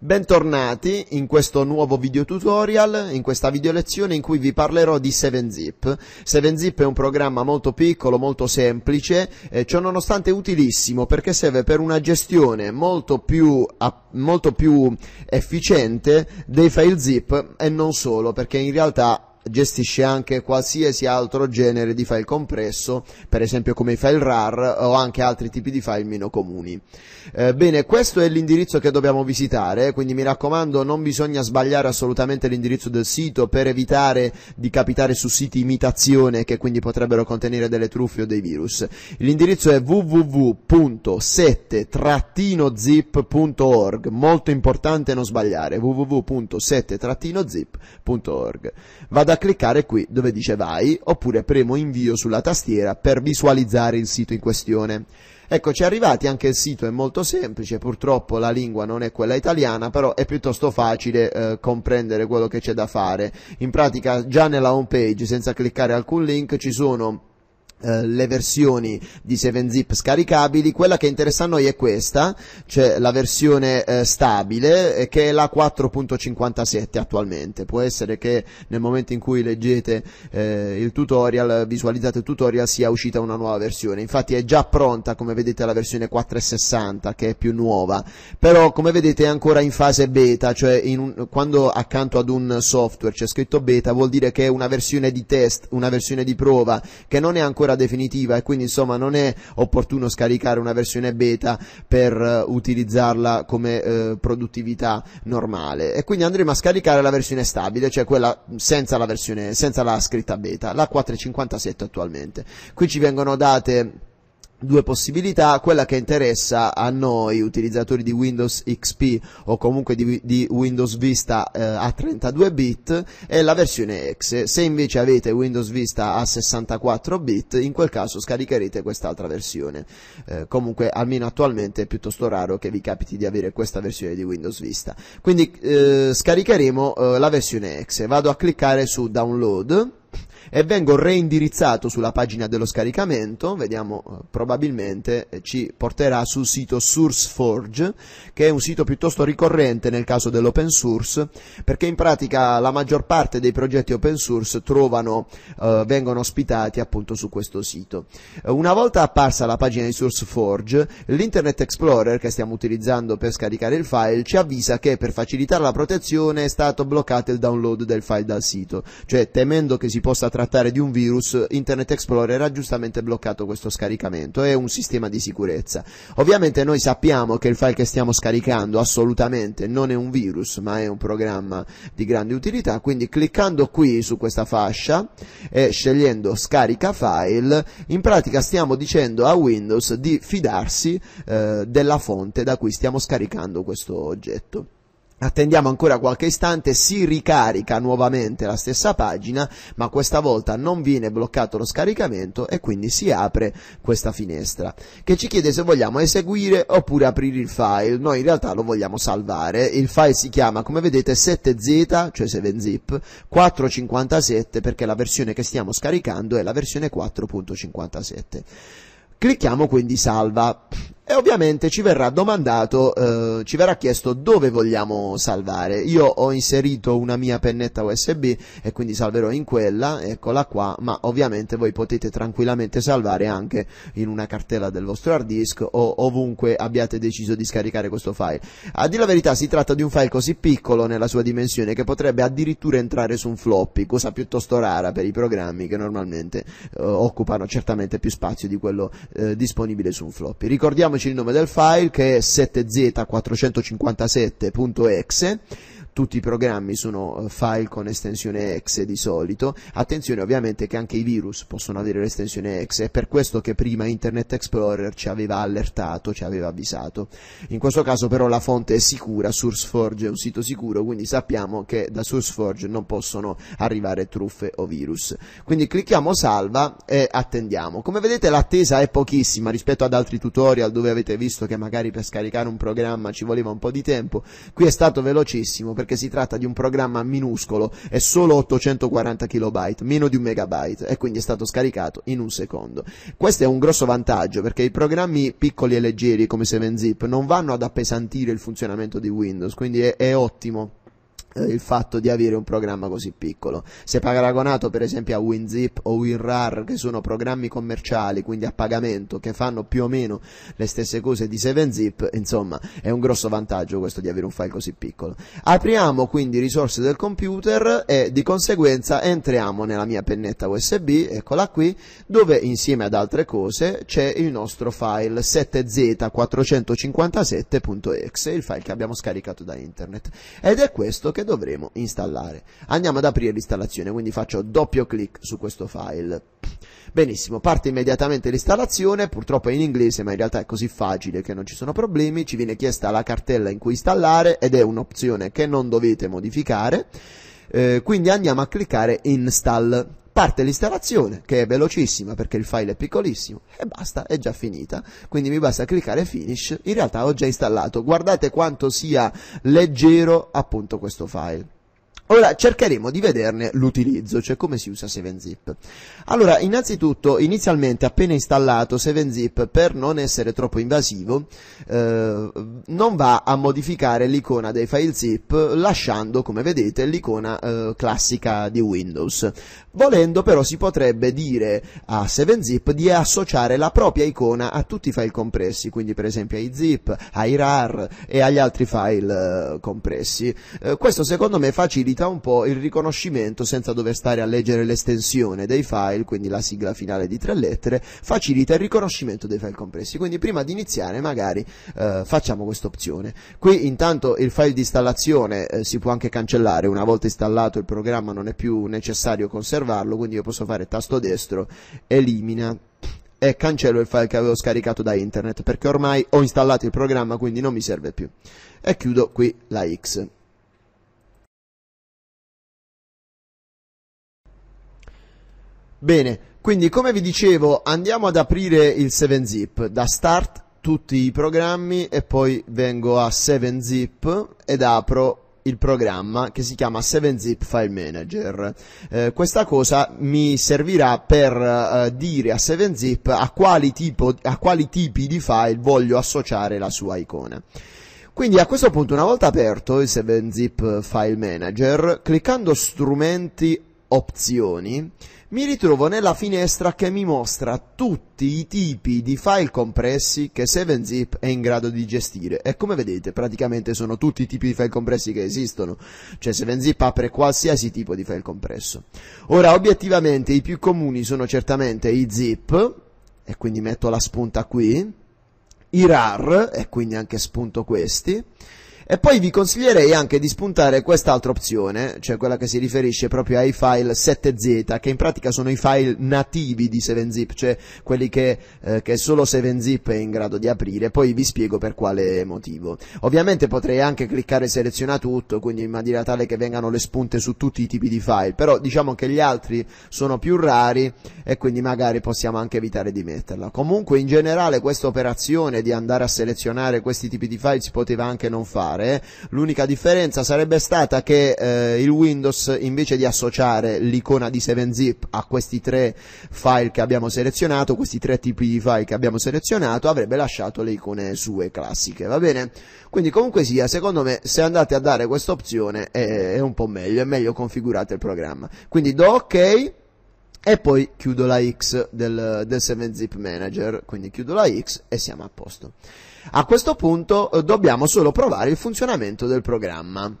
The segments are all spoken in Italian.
Bentornati in questo nuovo video tutorial, in questa video lezione in cui vi parlerò di 7zip. 7zip è un programma molto piccolo, molto semplice, eh, nonostante utilissimo perché serve per una gestione molto più, a, molto più efficiente dei file zip e non solo, perché in realtà gestisce anche qualsiasi altro genere di file compresso, per esempio come i file RAR o anche altri tipi di file meno comuni. Eh, bene, questo è l'indirizzo che dobbiamo visitare, quindi mi raccomando non bisogna sbagliare assolutamente l'indirizzo del sito per evitare di capitare su siti imitazione che quindi potrebbero contenere delle truffe o dei virus. L'indirizzo è www.7-zip.org, molto importante non sbagliare, www.7-zip.org. Vado a cliccare qui dove dice vai oppure premo invio sulla tastiera per visualizzare il sito in questione. Eccoci arrivati, anche il sito è molto semplice, purtroppo la lingua non è quella italiana, però è piuttosto facile eh, comprendere quello che c'è da fare. In pratica già nella home page, senza cliccare alcun link, ci sono eh, le versioni di 7-Zip scaricabili, quella che interessa a noi è questa, cioè la versione eh, stabile, eh, che è la 4.57 attualmente. Può essere che nel momento in cui leggete eh, il tutorial, visualizzate il tutorial, sia uscita una nuova versione. Infatti è già pronta, come vedete, la versione 4.60, che è più nuova. Però, come vedete, è ancora in fase beta, cioè un, quando accanto ad un software c'è scritto beta, vuol dire che è una versione di test, una versione di prova, che non è ancora ancora definitiva e quindi insomma non è opportuno scaricare una versione beta per eh, utilizzarla come eh, produttività normale e quindi andremo a scaricare la versione stabile, cioè quella senza la versione senza la scritta beta, la 457 attualmente. Qui ci vengono date due possibilità, quella che interessa a noi utilizzatori di Windows XP o comunque di, di Windows Vista eh, a 32 bit è la versione X, se invece avete Windows Vista a 64 bit in quel caso scaricherete quest'altra versione, eh, comunque almeno attualmente è piuttosto raro che vi capiti di avere questa versione di Windows Vista, quindi eh, scaricheremo eh, la versione X, vado a cliccare su download e vengo reindirizzato sulla pagina dello scaricamento, vediamo eh, probabilmente eh, ci porterà sul sito SourceForge, che è un sito piuttosto ricorrente nel caso dell'open source, perché in pratica la maggior parte dei progetti open source trovano, eh, vengono ospitati appunto su questo sito. Eh, una volta apparsa la pagina di SourceForge, l'Internet Explorer che stiamo utilizzando per scaricare il file ci avvisa che per facilitare la protezione è stato bloccato il download del file dal sito, cioè temendo che si possa a trattare di un virus, Internet Explorer ha giustamente bloccato questo scaricamento. È un sistema di sicurezza. Ovviamente noi sappiamo che il file che stiamo scaricando assolutamente non è un virus, ma è un programma di grande utilità, quindi cliccando qui su questa fascia e scegliendo scarica file, in pratica stiamo dicendo a Windows di fidarsi eh, della fonte da cui stiamo scaricando questo oggetto. Attendiamo ancora qualche istante, si ricarica nuovamente la stessa pagina, ma questa volta non viene bloccato lo scaricamento e quindi si apre questa finestra che ci chiede se vogliamo eseguire oppure aprire il file. Noi in realtà lo vogliamo salvare. Il file si chiama, come vedete, 7z, cioè 7zip 457 perché la versione che stiamo scaricando è la versione 4.57. Clicchiamo quindi salva e ovviamente ci verrà domandato, eh, ci verrà chiesto dove vogliamo salvare. Io ho inserito una mia pennetta USB e quindi salverò in quella, eccola qua, ma ovviamente voi potete tranquillamente salvare anche in una cartella del vostro hard disk o ovunque abbiate deciso di scaricare questo file. A dire la verità si tratta di un file così piccolo nella sua dimensione che potrebbe addirittura entrare su un floppy, cosa piuttosto rara per i programmi che normalmente eh, occupano certamente più spazio di quello eh, disponibile su un floppy. Ricordiamo ricordiamoci il nome del file che è 7z457.exe tutti i programmi sono eh, file con estensione exe di solito. Attenzione ovviamente che anche i virus possono avere l'estensione exe, è per questo che prima Internet Explorer ci aveva allertato, ci aveva avvisato. In questo caso però la fonte è sicura, SourceForge è un sito sicuro, quindi sappiamo che da SourceForge non possono arrivare truffe o virus. Quindi clicchiamo salva e attendiamo. Come vedete l'attesa è pochissima rispetto ad altri tutorial dove avete visto che magari per scaricare un programma ci voleva un po' di tempo, qui è stato velocissimo perché perché si tratta di un programma minuscolo, è solo 840 kilobyte, meno di un megabyte e quindi è stato scaricato in un secondo. Questo è un grosso vantaggio perché i programmi piccoli e leggeri come 7zip non vanno ad appesantire il funzionamento di Windows, quindi è, è ottimo. Eh, il fatto di avere un programma così piccolo. Se paragonato per esempio a WinZip o WinRAR, che sono programmi commerciali, quindi a pagamento, che fanno più o meno le stesse cose di 7zip, insomma, è un grosso vantaggio questo di avere un file così piccolo. Apriamo quindi risorse del computer e di conseguenza entriamo nella mia pennetta USB, eccola qui, dove insieme ad altre cose c'è il nostro file 7z457.exe, il file che abbiamo scaricato da internet. Ed è questo che che dovremo installare. Andiamo ad aprire l'installazione, quindi faccio doppio clic su questo file. Benissimo, parte immediatamente l'installazione, purtroppo è in inglese ma in realtà è così facile che non ci sono problemi, ci viene chiesta la cartella in cui installare ed è un'opzione che non dovete modificare, eh, quindi andiamo a cliccare install parte l'installazione che è velocissima perché il file è piccolissimo e basta, è già finita, quindi mi basta cliccare finish, in realtà ho già installato, guardate quanto sia leggero appunto questo file. Ora cercheremo di vederne l'utilizzo, cioè come si usa 7-Zip. Allora, innanzitutto, inizialmente appena installato 7-Zip, per non essere troppo invasivo, eh, non va a modificare l'icona dei file zip, lasciando, come vedete, l'icona eh, classica di Windows. Volendo però si potrebbe dire a 7-Zip di associare la propria icona a tutti i file compressi, quindi per esempio ai zip, ai RAR e agli altri file eh, compressi. Eh, questo secondo me facilita facilita un po' il riconoscimento senza dover stare a leggere l'estensione dei file, quindi la sigla finale di tre lettere, facilita il riconoscimento dei file compressi. Quindi prima di iniziare magari eh, facciamo questa opzione. Qui intanto il file di installazione eh, si può anche cancellare, una volta installato il programma non è più necessario conservarlo, quindi io posso fare tasto destro elimina e cancello il file che avevo scaricato da internet perché ormai ho installato il programma quindi non mi serve più e chiudo qui la X Bene, quindi come vi dicevo andiamo ad aprire il 7-zip da start tutti i programmi e poi vengo a 7-zip ed apro il programma che si chiama 7-Zip File Manager. Eh, questa cosa mi servirà per eh, dire a 7-Zip a, a quali tipi di file voglio associare la sua icona. Quindi a questo punto una volta aperto il 7-Zip File Manager, cliccando strumenti opzioni, mi ritrovo nella finestra che mi mostra tutti i tipi di file compressi che 7zip è in grado di gestire e come vedete praticamente sono tutti i tipi di file compressi che esistono cioè 7zip apre qualsiasi tipo di file compresso ora obiettivamente i più comuni sono certamente i zip e quindi metto la spunta qui i rar e quindi anche spunto questi e poi vi consiglierei anche di spuntare quest'altra opzione, cioè quella che si riferisce proprio ai file 7Z, che in pratica sono i file nativi di 7zip, cioè quelli che, eh, che solo 7zip è in grado di aprire, poi vi spiego per quale motivo. Ovviamente potrei anche cliccare seleziona tutto, quindi in maniera tale che vengano le spunte su tutti i tipi di file, però diciamo che gli altri sono più rari e quindi magari possiamo anche evitare di metterla. Comunque in generale questa operazione di andare a selezionare questi tipi di file si poteva anche non fare, fare. Eh. L'unica differenza sarebbe stata che eh, il Windows invece di associare l'icona di 7zip a questi tre file che abbiamo selezionato, questi tre tipi di file che abbiamo selezionato, avrebbe lasciato le icone sue classiche, va bene? Quindi comunque sia, secondo me se andate a dare questa opzione è, è un po' meglio, è meglio configurate il programma. Quindi do ok e poi chiudo la X del, del 7-Zip Manager, quindi chiudo la X e siamo a posto. A questo punto eh, dobbiamo solo provare il funzionamento del programma.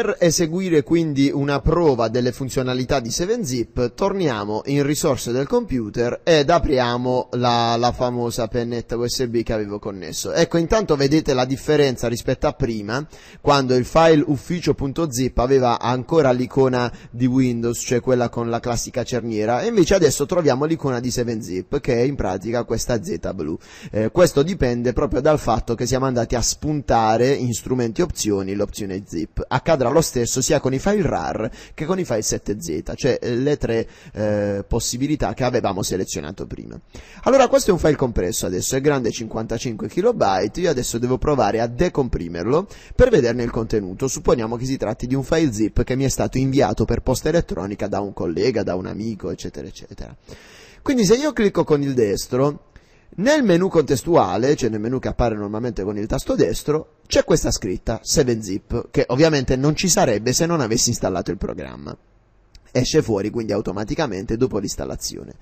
Per eseguire quindi una prova delle funzionalità di 7-zip torniamo in risorse del computer ed apriamo la, la, famosa pennetta USB che avevo connesso. Ecco intanto vedete la differenza rispetto a prima quando il file ufficio.zip aveva ancora l'icona di Windows, cioè quella con la classica cerniera e invece adesso troviamo l'icona di 7-zip che è in pratica questa Z blu. Eh, questo dipende proprio dal fatto che siamo andati a spuntare in strumenti opzioni l'opzione zip. Accadrà funziona lo stesso sia con i file RAR che con i file 7Z, cioè eh, le tre eh, possibilità che avevamo selezionato prima. Allora questo è un file compresso adesso, è grande 55 KB, io adesso devo provare a decomprimerlo per vederne il contenuto, supponiamo che si tratti di un file zip che mi è stato inviato per posta elettronica da un collega, da un amico, eccetera, eccetera. Quindi se io clicco con il destro nel menu contestuale, cioè nel menu che appare normalmente con il tasto destro, c'è questa scritta 7-zip, che ovviamente non ci sarebbe se non avessi installato il programma esce fuori quindi automaticamente dopo l'installazione.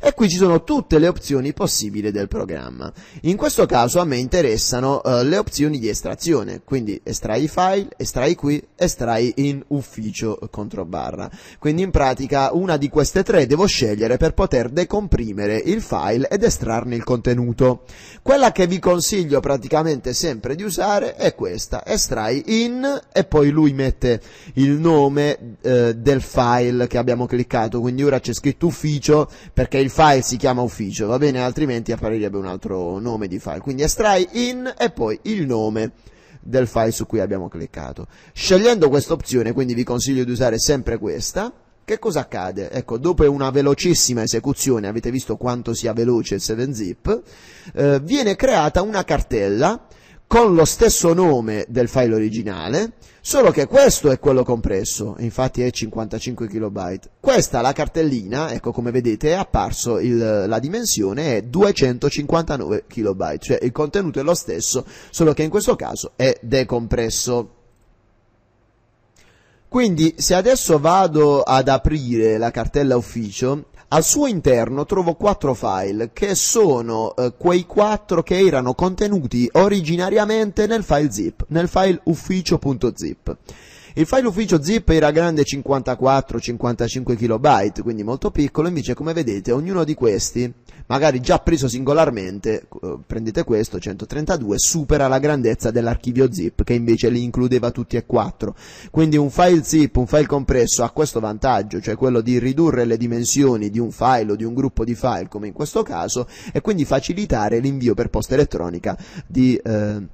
E qui ci sono tutte le opzioni possibili del programma. In questo caso a me interessano eh, le opzioni di estrazione, quindi estrai file, estrai qui, estrai in ufficio controbarra. Quindi in pratica una di queste tre devo scegliere per poter decomprimere il file ed estrarne il contenuto. Quella che vi consiglio praticamente sempre di usare è questa, estrai in e poi lui mette il nome eh, del file file che abbiamo cliccato, quindi ora c'è scritto ufficio perché il file si chiama ufficio, va bene? Altrimenti apparirebbe un altro nome di file, quindi estrai in e poi il nome del file su cui abbiamo cliccato. Scegliendo questa opzione, quindi vi consiglio di usare sempre questa, che cosa accade? Ecco, dopo una velocissima esecuzione, avete visto quanto sia veloce il 7-zip, eh, viene creata una cartella con lo stesso nome del file originale, solo che questo è quello compresso, infatti è 55 KB. Questa, la cartellina, ecco come vedete è apparso il, la dimensione è 259 KB, cioè il contenuto è lo stesso, solo che in questo caso è decompresso. Quindi se adesso vado ad aprire la cartella ufficio, al suo interno trovo quattro file che sono eh, quei quattro che erano contenuti originariamente nel file zip, nel file ufficio.zip. Il file ufficio zip era grande 54-55 KB, quindi molto piccolo, invece come vedete ognuno di questi, magari già preso singolarmente, eh, prendete questo 132, supera la grandezza dell'archivio zip che invece li includeva tutti e quattro. Quindi un file zip, un file compresso ha questo vantaggio, cioè quello di ridurre le dimensioni di un file o di un gruppo di file come in questo caso e quindi facilitare l'invio per posta elettronica di... Eh,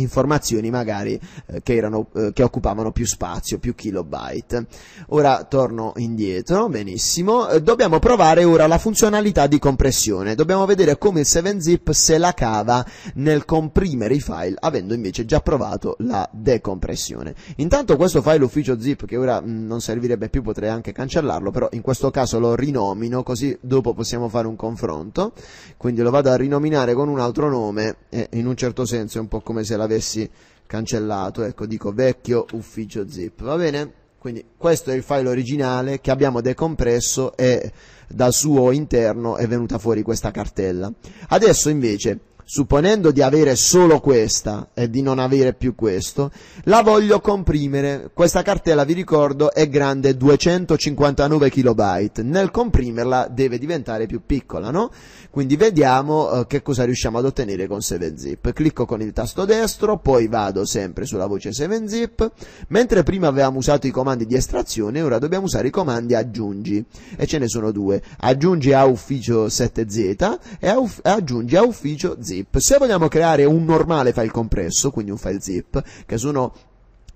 informazioni magari eh, che, erano, eh, che, occupavano più spazio, più kilobyte. Ora torno indietro, benissimo, eh, dobbiamo provare ora la funzionalità di compressione, dobbiamo vedere come il 7-zip se la cava nel comprimere i file avendo invece già provato la decompressione. Intanto questo file ufficio zip che ora mh, mm, non servirebbe più potrei anche cancellarlo, però in questo caso lo rinomino così dopo possiamo fare un confronto, quindi lo vado a rinominare con un altro nome e in un certo senso è un po' come se la l'avessi cancellato, ecco dico vecchio ufficio zip, va bene? Quindi questo è il file originale che abbiamo decompresso e dal suo interno è venuta fuori questa cartella. Adesso invece supponendo di avere solo questa e di non avere più questo, la voglio comprimere. Questa cartella, vi ricordo, è grande 259 KB. Nel comprimerla deve diventare più piccola, no? Quindi vediamo eh, che cosa riusciamo ad ottenere con 7-zip. Clicco con il tasto destro, poi vado sempre sulla voce 7-zip. Mentre prima avevamo usato i comandi di estrazione, ora dobbiamo usare i comandi aggiungi. E ce ne sono due. Aggiungi a ufficio 7Z e aggiungi a ufficio Z zip. Se vogliamo creare un normale file compresso, quindi un file zip, che sono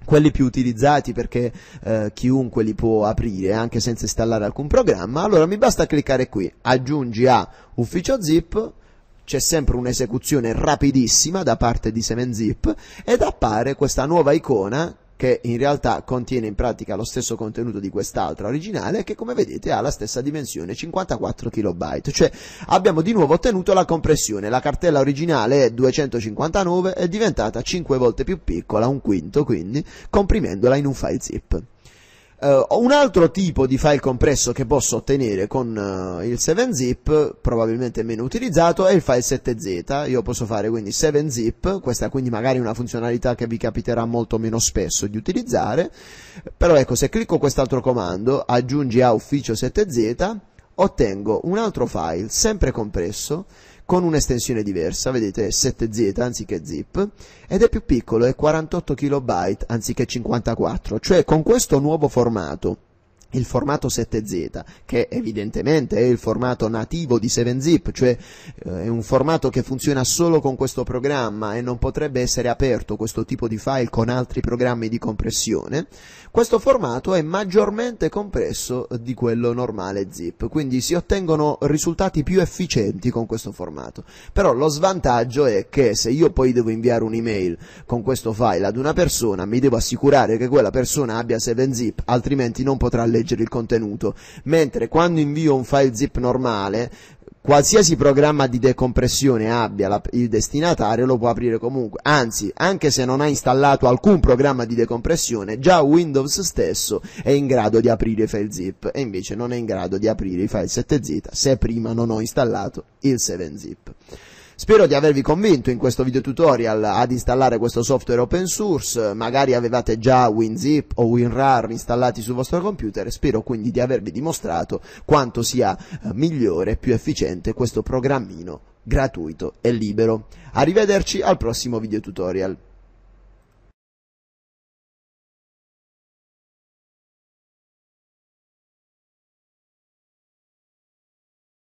quelli più utilizzati perché eh, chiunque li può aprire anche senza installare alcun programma, allora mi basta cliccare qui, aggiungi a ufficio zip, c'è sempre un'esecuzione rapidissima da parte di 7zip ed appare questa nuova icona che in realtà contiene in pratica lo stesso contenuto di quest'altra originale che come vedete ha la stessa dimensione 54 KB cioè abbiamo di nuovo ottenuto la compressione la cartella originale 259 è diventata 5 volte più piccola un quinto quindi comprimendola in un file zip Uh, un altro tipo di file compresso che posso ottenere con uh, il 7-zip, probabilmente meno utilizzato, è il file 7z. Io posso fare quindi 7-zip, questa quindi magari una funzionalità che vi capiterà molto meno spesso di utilizzare, però ecco se clicco quest'altro comando, aggiungi a ufficio 7z, ottengo un altro file sempre compresso con un'estensione diversa, vedete 7z anziché zip, ed è più piccolo, è 48 KB anziché 54, cioè con questo nuovo formato il formato 7Z, che evidentemente è il formato nativo di 7zip, cioè eh, è un formato che funziona solo con questo programma e non potrebbe essere aperto questo tipo di file con altri programmi di compressione, questo formato è maggiormente compresso di quello normale zip, quindi si ottengono risultati più efficienti con questo formato. Però lo svantaggio è che se io poi devo inviare un'email con questo file ad una persona, mi devo assicurare che quella persona abbia 7zip, altrimenti non potrà leggere leggere il contenuto, mentre quando invio un file zip normale qualsiasi programma di decompressione abbia la, il destinatario lo può aprire comunque, anzi anche se non ha installato alcun programma di decompressione già Windows stesso è in grado di aprire i file zip e invece non è in grado di aprire i file 7z se prima non ho installato il 7zip. Spero di avervi convinto in questo video tutorial ad installare questo software open source, magari avevate già WinZip o WinRAR installati sul vostro computer, spero quindi di avervi dimostrato quanto sia eh, migliore e più efficiente questo programmino gratuito e libero. Arrivederci al prossimo video tutorial.